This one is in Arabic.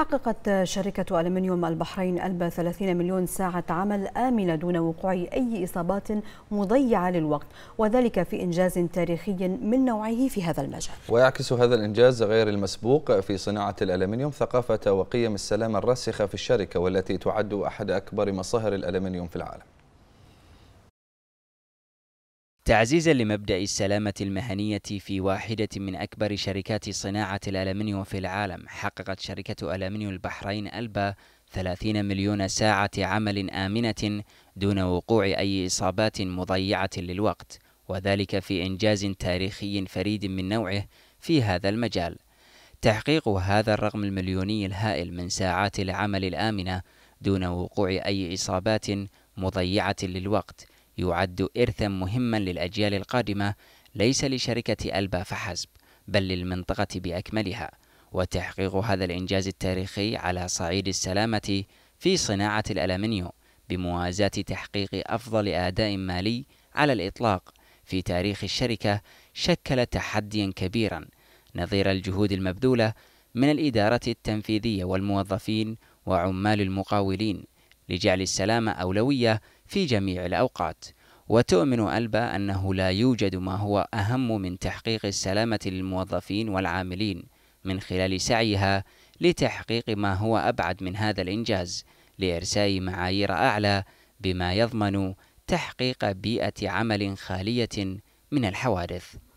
حققت شركة ألمنيوم البحرين ألبا 30 مليون ساعة عمل آمنة دون وقوع أي إصابات مضيعة للوقت وذلك في إنجاز تاريخي من نوعه في هذا المجال ويعكس هذا الإنجاز غير المسبوق في صناعة الألمنيوم ثقافة وقيم السلام الراسخة في الشركة والتي تعد أحد أكبر مصاهر الألمنيوم في العالم تعزيزا لمبدأ السلامة المهنية في واحدة من أكبر شركات صناعة الألمنيوم في العالم حققت شركة ألمنيوم البحرين ألبا 30 مليون ساعة عمل آمنة دون وقوع أي إصابات مضيعة للوقت وذلك في إنجاز تاريخي فريد من نوعه في هذا المجال تحقيق هذا الرقم المليوني الهائل من ساعات العمل الآمنة دون وقوع أي إصابات مضيعة للوقت يعد إرثا مهما للأجيال القادمة ليس لشركة ألبا فحسب بل للمنطقة بأكملها وتحقيق هذا الإنجاز التاريخي على صعيد السلامة في صناعة الألمنيوم بموازاة تحقيق أفضل أداء مالي على الإطلاق في تاريخ الشركة شكل تحديا كبيرا نظير الجهود المبذولة من الإدارة التنفيذية والموظفين وعمال المقاولين لجعل السلامة أولوية في جميع الأوقات وتؤمن ألبا أنه لا يوجد ما هو أهم من تحقيق السلامة للموظفين والعاملين من خلال سعيها لتحقيق ما هو أبعد من هذا الإنجاز لإرساء معايير أعلى بما يضمن تحقيق بيئة عمل خالية من الحوادث